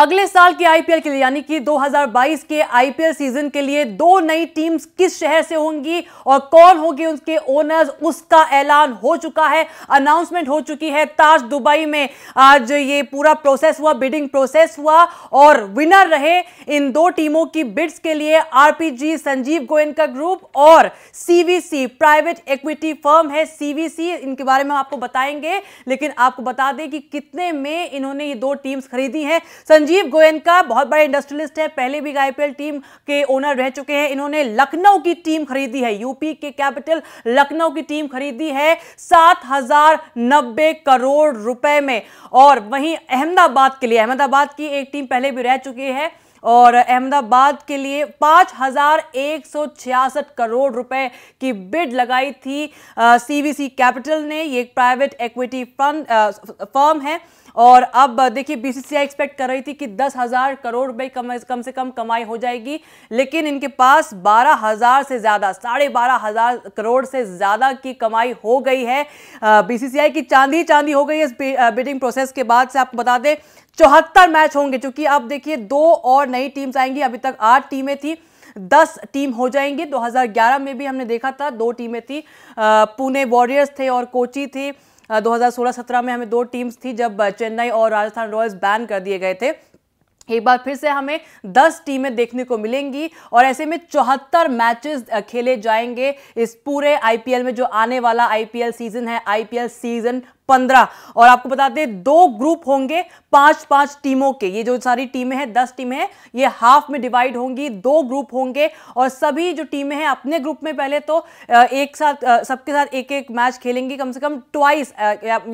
अगले साल के आईपीएल के लिए यानी कि 2022 के आईपीएल सीजन के लिए दो नई टीम्स किस शहर से होंगी और कौन होगी उनके ओनर्स उसका ऐलान हो चुका है अनाउंसमेंट हो चुकी है ताज दुबई में आज ये पूरा प्रोसेस हुआ बिडिंग प्रोसेस हुआ और विनर रहे इन दो टीमों की बिड्स के लिए RPG Sanjiv Goenka group और सीवीसी प्राइवेट इक्विटी फर्म है सीवीसी इनके बारे में हम आपको बताएंगे लेकिन आपको बता दें कि कितने में इन्होंने ये दो टीम्स खरीदी हैं संजीव गोयनका बहुत बड़े इंडस्ट्रियलिस्ट है पहले भी आईपीएल टीम के ओनर रह चुके हैं इन्होंने लखनऊ की टीम खरीदी है यूपी के कैपिटल लखनऊ की टीम खरीदी है सात हजार नब्बे करोड़ रुपए में और वहीं अहमदाबाद के लिए अहमदाबाद की एक टीम पहले भी रह चुकी है और अहमदाबाद के लिए पाँच करोड़ रुपए की बिड लगाई थी सीवीसी कैपिटल ने ये एक प्राइवेट इक्विटी फंड फर्म है और अब देखिए बीसीसीआई एक्सपेक्ट कर रही थी कि दस हजार करोड़ रुपए कम कम से कम कमाई हो जाएगी लेकिन इनके पास बारह हजार से ज़्यादा साढ़े बारह हजार करोड़ से ज़्यादा की कमाई हो गई है बीसीसीआई की चांदी चांदी हो गई है इस बिडिंग प्रोसेस के बाद से आपको बता दें चौहत्तर मैच होंगे क्योंकि अब देखिए दो और नई टीम्स आएंगी अभी तक आठ टीमें थी दस टीम हो जाएंगी 2011 में भी हमने देखा था दो टीमें थी पुणे वॉरियर्स थे और कोची थी 2016-17 में हमें दो टीम्स थी जब चेन्नई और राजस्थान रॉयल्स बैन कर दिए गए थे एक बार फिर से हमें 10 टीमें देखने को मिलेंगी और ऐसे में चौहत्तर मैचेस खेले जाएंगे इस पूरे आईपीएल में जो आने वाला आईपीएल सीजन है आईपीएल सीजन पंद्रह और आपको बता दें दो ग्रुप होंगे पांच पांच टीमों के ये जो सारी टीमें हैं दस टीमें हैं ये हाफ में डिवाइड होंगी दो ग्रुप होंगे और सभी जो टीमें हैं अपने ग्रुप में पहले तो एक साथ सबके साथ एक एक मैच खेलेंगी कम से कम ट्वाइस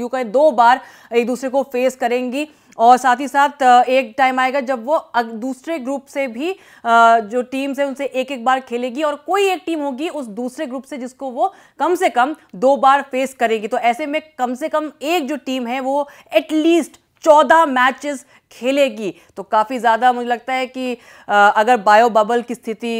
यू कहें दो बार एक दूसरे को फेस करेंगी और साथ ही साथ एक टाइम आएगा जब वो दूसरे ग्रुप से भी जो टीम्स है उनसे एक एक बार खेलेगी और कोई एक टीम होगी उस दूसरे ग्रुप से जिसको वो कम से कम दो बार फेस करेगी तो ऐसे में कम से कम एक जो टीम है वो एटलीस्ट चौदह मैचेस खेलेगी तो काफ़ी ज़्यादा मुझे लगता है कि अगर बायो बबल की स्थिति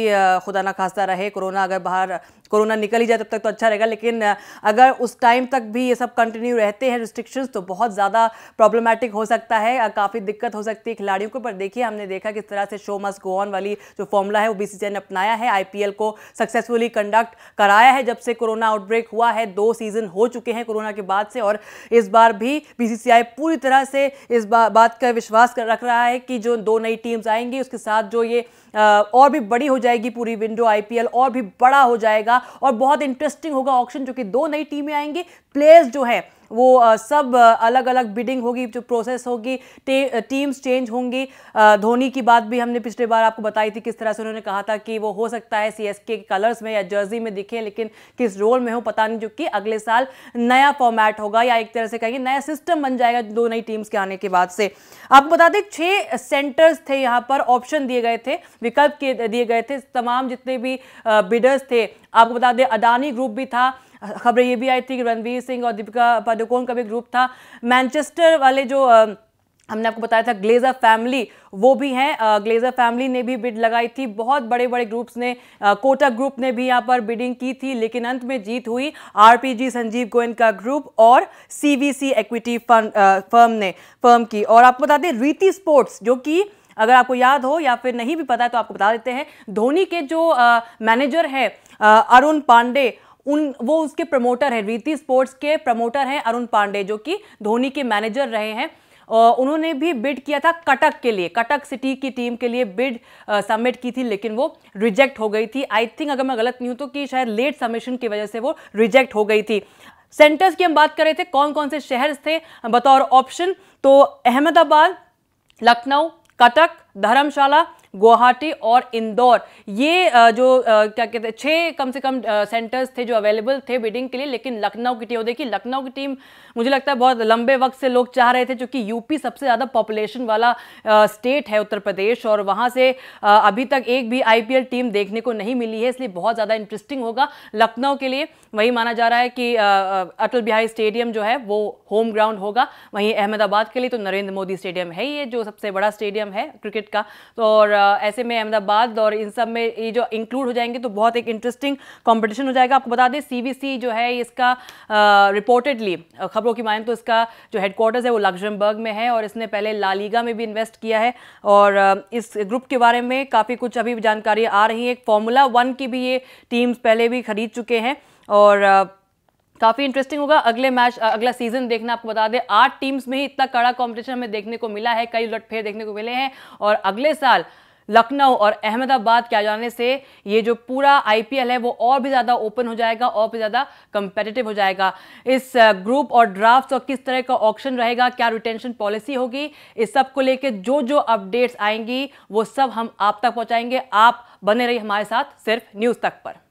खुदा ना खास्ता रहे कोरोना अगर बाहर कोरोना निकल ही जाए तब तक तो अच्छा रहेगा लेकिन अगर उस टाइम तक भी ये सब कंटिन्यू रहते हैं रिस्ट्रिक्शंस तो बहुत ज़्यादा प्रॉब्लमेटिक हो सकता है काफ़ी दिक्कत हो सकती है खिलाड़ियों को पर देखिए हमने देखा किस तरह से शो मस्ट गो ऑन वाली जो फॉर्मूला है वो बी ने अपनाया है आई को सक्सेसफुली कंडक्ट कराया है जब से कोरोना आउटब्रेक हुआ है दो सीज़न हो चुके हैं कोरोना के बाद से और इस बार भी बी पूरी तरह से इस बा, बात का विश्वास विश्वास कर रख रहा है कि जो दो नई टीम्स आएंगी उसके साथ जो ये और भी बड़ी हो जाएगी पूरी विंडो आईपीएल और भी बड़ा हो जाएगा और बहुत इंटरेस्टिंग होगा ऑप्शन जो कि दो नई टीमें आएंगी प्लेयर्स जो है वो सब अलग अलग बिडिंग होगी जो प्रोसेस होगी टे, टीम्स चेंज होंगी धोनी की बात भी हमने पिछले बार आपको बताई थी किस तरह से उन्होंने कहा था कि वो हो सकता है सी के कलर्स में या जर्सी में दिखे लेकिन किस रोल में हो पता नहीं जो कि अगले साल नया फॉर्मेट होगा या एक तरह से कहेंगे नया सिस्टम बन जाएगा दो नई टीम्स के आने के बाद से आपको बता दें छः सेंटर्स थे यहाँ पर ऑप्शन दिए गए थे विकल्प के दिए गए थे तमाम जितने भी बिडर्स थे आपको बता दें अडानी ग्रुप भी था खबर ये भी आई थी कि रणवीर सिंह और दीपिका पादुकोण का भी ग्रुप था मैनचेस्टर वाले जो हमने आपको बताया था ग्लेजर फैमिली वो भी हैं ग्लेजर फैमिली ने भी बिड लगाई थी बहुत बड़े बड़े ग्रुप्स ने कोटा ग्रुप ने भी यहाँ पर बिडिंग की थी लेकिन अंत में जीत हुई RPG Sanjiv Goenka group और सीवीसी इक्विटी फर्म फर्म ने फर्म की और आपको बता दें रीति स्पोर्ट्स जो कि अगर आपको याद हो या फिर नहीं भी पता है तो आपको बता देते हैं धोनी के जो मैनेजर हैं अरुण पांडे उन वो उसके प्रमोटर हैं रीति स्पोर्ट्स के प्रमोटर हैं अरुण पांडे जो कि धोनी के मैनेजर रहे हैं उन्होंने भी बिड किया था कटक के लिए कटक सिटी की टीम के लिए बिड सबमिट की थी लेकिन वो रिजेक्ट हो गई थी आई थिंक अगर मैं गलत नहीं हूँ तो कि शायद लेट सबमिशन की वजह से वो रिजेक्ट हो गई थी सेंटर्स की हम बात कर रहे थे कौन कौन से शहर थे बतौर ऑप्शन तो अहमदाबाद लखनऊ कटक धर्मशाला गुवाहाटी और इंदौर ये जो क्या कहते हैं छः कम से कम सेंटर्स थे जो अवेलेबल थे बिडिंग के लिए लेकिन लखनऊ की टीम देखिए लखनऊ की टीम मुझे लगता है बहुत लंबे वक्त से लोग चाह रहे थे चूँकि यूपी सबसे ज़्यादा पॉपुलेशन वाला स्टेट है उत्तर प्रदेश और वहाँ से अभी तक एक भी आई टीम देखने को नहीं मिली है इसलिए बहुत ज़्यादा इंटरेस्टिंग होगा लखनऊ के लिए वही माना जा रहा है कि अटल बिहारी स्टेडियम जो है वो होम ग्राउंड होगा वहीं अहमदाबाद के लिए तो नरेंद्र मोदी स्टेडियम है ये जो सबसे बड़ा स्टेडियम है क्रिकेट का तो और ऐसे में अहमदाबाद और इन सब में ये जो इंक्लूड हो जाएंगे तो बहुत एक इंटरेस्टिंग कॉम्पिटिशन हो जाएगा आपको बता दें सी जो है इसका रिपोर्टेडली खबरों की माने तो इसका जो हेडक्वार्टर्स है वो लग्जमबर्ग में है और इसने पहले लालीगा में भी इन्वेस्ट किया है और इस ग्रुप के बारे में काफ़ी कुछ अभी जानकारी आ रही है फॉर्मूला वन की भी ये टीम्स पहले भी खरीद चुके हैं और काफ़ी इंटरेस्टिंग होगा अगले मैच अगला सीजन देखना आपको बता दें आठ टीम्स में ही इतना कड़ा कंपटीशन हमें देखने को मिला है कई लटफेर देखने को मिले हैं और अगले साल लखनऊ और अहमदाबाद के आ जाने से ये जो पूरा आईपीएल है वो और भी ज़्यादा ओपन हो जाएगा और भी ज़्यादा कंपेटिटिव हो जाएगा इस ग्रुप और ड्राफ्ट और किस तरह का ऑप्शन रहेगा क्या रिटेंशन पॉलिसी होगी इस सब को लेकर जो जो अपडेट्स आएंगी वो सब हम आप तक पहुँचाएंगे आप बने रहिए हमारे साथ सिर्फ न्यूज़ तक पर